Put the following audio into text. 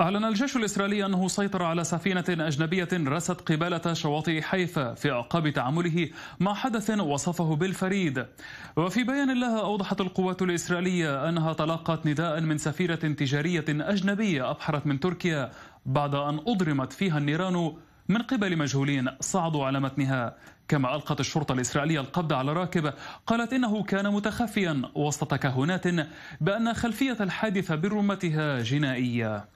أعلن الجيش الإسرائيلي أنه سيطر على سفينة أجنبية رست قبالة شواطئ حيفا في أعقاب تعامله مع حدث وصفه بالفريد وفي بيان لها أوضحت القوات الإسرائيلية أنها تلقت نداء من سفيرة تجارية أجنبية أبحرت من تركيا بعد أن أضرمت فيها النيران من قبل مجهولين صعدوا على متنها كما ألقت الشرطة الإسرائيلية القبض على راكب قالت إنه كان متخفيا وسط تكهنات بأن خلفية الحادثة برمتها جنائية